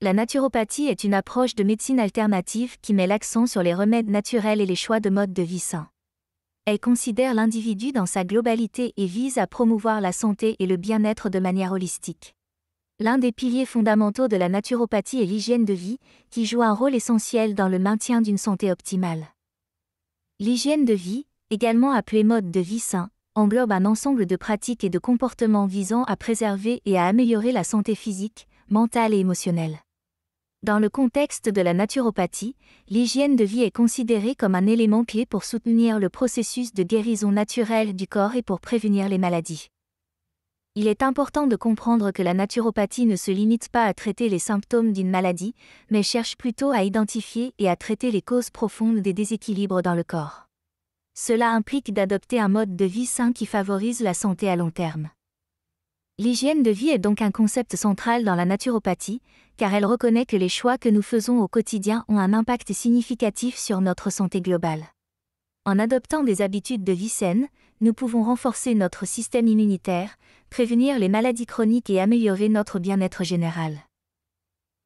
La naturopathie est une approche de médecine alternative qui met l'accent sur les remèdes naturels et les choix de mode de vie sain. Elle considère l'individu dans sa globalité et vise à promouvoir la santé et le bien-être de manière holistique. L'un des piliers fondamentaux de la naturopathie est l'hygiène de vie, qui joue un rôle essentiel dans le maintien d'une santé optimale. L'hygiène de vie, également appelée mode de vie sain, englobe un ensemble de pratiques et de comportements visant à préserver et à améliorer la santé physique, mentale et émotionnelle. Dans le contexte de la naturopathie, l'hygiène de vie est considérée comme un élément clé pour soutenir le processus de guérison naturelle du corps et pour prévenir les maladies. Il est important de comprendre que la naturopathie ne se limite pas à traiter les symptômes d'une maladie, mais cherche plutôt à identifier et à traiter les causes profondes des déséquilibres dans le corps. Cela implique d'adopter un mode de vie sain qui favorise la santé à long terme. L'hygiène de vie est donc un concept central dans la naturopathie, car elle reconnaît que les choix que nous faisons au quotidien ont un impact significatif sur notre santé globale. En adoptant des habitudes de vie saines, nous pouvons renforcer notre système immunitaire, prévenir les maladies chroniques et améliorer notre bien-être général.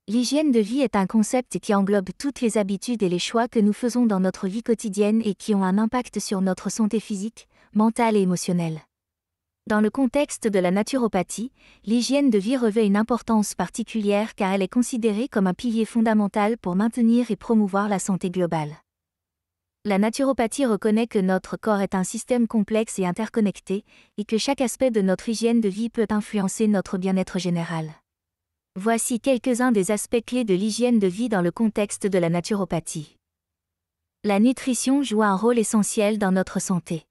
L'hygiène de vie est un concept qui englobe toutes les habitudes et les choix que nous faisons dans notre vie quotidienne et qui ont un impact sur notre santé physique, mentale et émotionnelle. Dans le contexte de la naturopathie, l'hygiène de vie revêt une importance particulière car elle est considérée comme un pilier fondamental pour maintenir et promouvoir la santé globale. La naturopathie reconnaît que notre corps est un système complexe et interconnecté, et que chaque aspect de notre hygiène de vie peut influencer notre bien-être général. Voici quelques-uns des aspects clés de l'hygiène de vie dans le contexte de la naturopathie. La nutrition joue un rôle essentiel dans notre santé.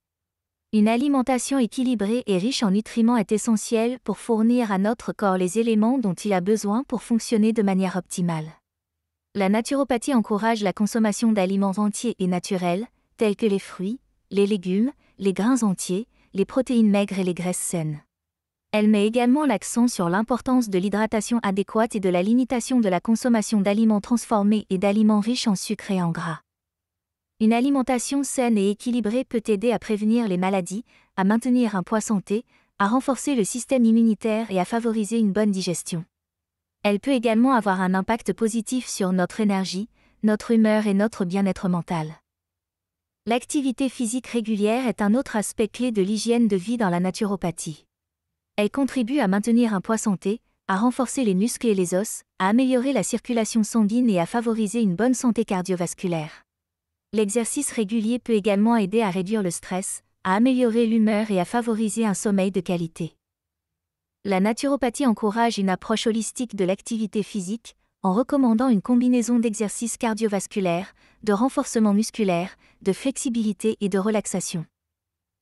Une alimentation équilibrée et riche en nutriments est essentielle pour fournir à notre corps les éléments dont il a besoin pour fonctionner de manière optimale. La naturopathie encourage la consommation d'aliments entiers et naturels, tels que les fruits, les légumes, les grains entiers, les protéines maigres et les graisses saines. Elle met également l'accent sur l'importance de l'hydratation adéquate et de la limitation de la consommation d'aliments transformés et d'aliments riches en sucre et en gras. Une alimentation saine et équilibrée peut aider à prévenir les maladies, à maintenir un poids santé, à renforcer le système immunitaire et à favoriser une bonne digestion. Elle peut également avoir un impact positif sur notre énergie, notre humeur et notre bien-être mental. L'activité physique régulière est un autre aspect clé de l'hygiène de vie dans la naturopathie. Elle contribue à maintenir un poids santé, à renforcer les muscles et les os, à améliorer la circulation sanguine et à favoriser une bonne santé cardiovasculaire. L'exercice régulier peut également aider à réduire le stress, à améliorer l'humeur et à favoriser un sommeil de qualité. La naturopathie encourage une approche holistique de l'activité physique en recommandant une combinaison d'exercices cardiovasculaires, de renforcement musculaire, de flexibilité et de relaxation.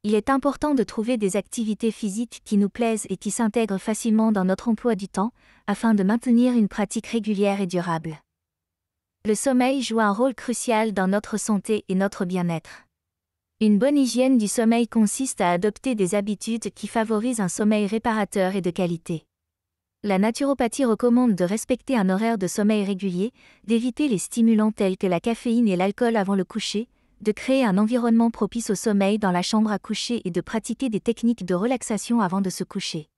Il est important de trouver des activités physiques qui nous plaisent et qui s'intègrent facilement dans notre emploi du temps, afin de maintenir une pratique régulière et durable. Le sommeil joue un rôle crucial dans notre santé et notre bien-être. Une bonne hygiène du sommeil consiste à adopter des habitudes qui favorisent un sommeil réparateur et de qualité. La naturopathie recommande de respecter un horaire de sommeil régulier, d'éviter les stimulants tels que la caféine et l'alcool avant le coucher, de créer un environnement propice au sommeil dans la chambre à coucher et de pratiquer des techniques de relaxation avant de se coucher.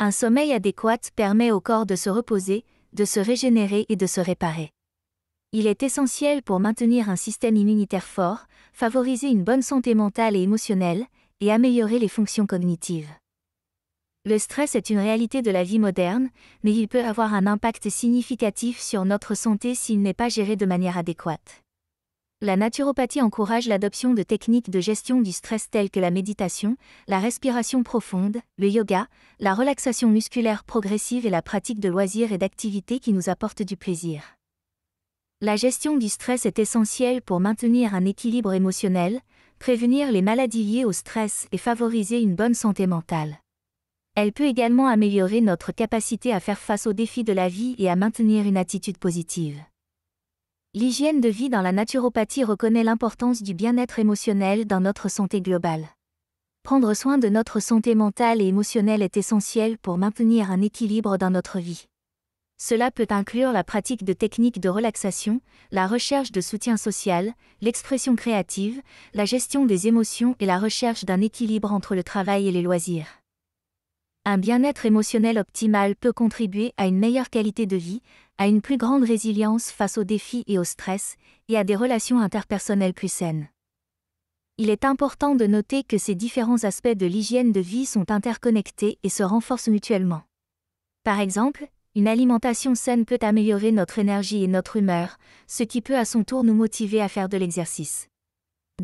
Un sommeil adéquat permet au corps de se reposer, de se régénérer et de se réparer. Il est essentiel pour maintenir un système immunitaire fort, favoriser une bonne santé mentale et émotionnelle, et améliorer les fonctions cognitives. Le stress est une réalité de la vie moderne, mais il peut avoir un impact significatif sur notre santé s'il n'est pas géré de manière adéquate. La naturopathie encourage l'adoption de techniques de gestion du stress telles que la méditation, la respiration profonde, le yoga, la relaxation musculaire progressive et la pratique de loisirs et d'activités qui nous apportent du plaisir. La gestion du stress est essentielle pour maintenir un équilibre émotionnel, prévenir les maladies liées au stress et favoriser une bonne santé mentale. Elle peut également améliorer notre capacité à faire face aux défis de la vie et à maintenir une attitude positive. L'hygiène de vie dans la naturopathie reconnaît l'importance du bien-être émotionnel dans notre santé globale. Prendre soin de notre santé mentale et émotionnelle est essentiel pour maintenir un équilibre dans notre vie. Cela peut inclure la pratique de techniques de relaxation, la recherche de soutien social, l'expression créative, la gestion des émotions et la recherche d'un équilibre entre le travail et les loisirs. Un bien-être émotionnel optimal peut contribuer à une meilleure qualité de vie, à une plus grande résilience face aux défis et au stress, et à des relations interpersonnelles plus saines. Il est important de noter que ces différents aspects de l'hygiène de vie sont interconnectés et se renforcent mutuellement. Par exemple, une alimentation saine peut améliorer notre énergie et notre humeur, ce qui peut à son tour nous motiver à faire de l'exercice.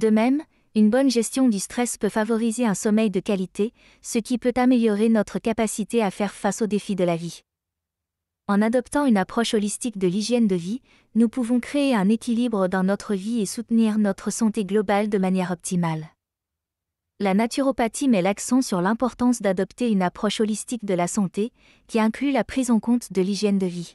De même, une bonne gestion du stress peut favoriser un sommeil de qualité, ce qui peut améliorer notre capacité à faire face aux défis de la vie. En adoptant une approche holistique de l'hygiène de vie, nous pouvons créer un équilibre dans notre vie et soutenir notre santé globale de manière optimale la naturopathie met l'accent sur l'importance d'adopter une approche holistique de la santé, qui inclut la prise en compte de l'hygiène de vie.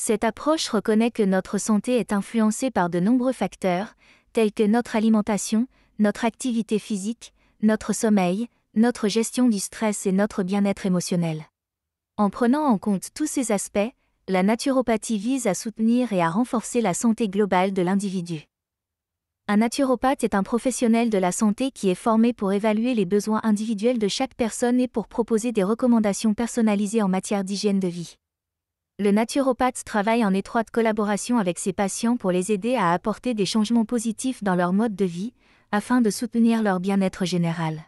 Cette approche reconnaît que notre santé est influencée par de nombreux facteurs, tels que notre alimentation, notre activité physique, notre sommeil, notre gestion du stress et notre bien-être émotionnel. En prenant en compte tous ces aspects, la naturopathie vise à soutenir et à renforcer la santé globale de l'individu. Un naturopathe est un professionnel de la santé qui est formé pour évaluer les besoins individuels de chaque personne et pour proposer des recommandations personnalisées en matière d'hygiène de vie. Le naturopathe travaille en étroite collaboration avec ses patients pour les aider à apporter des changements positifs dans leur mode de vie, afin de soutenir leur bien-être général.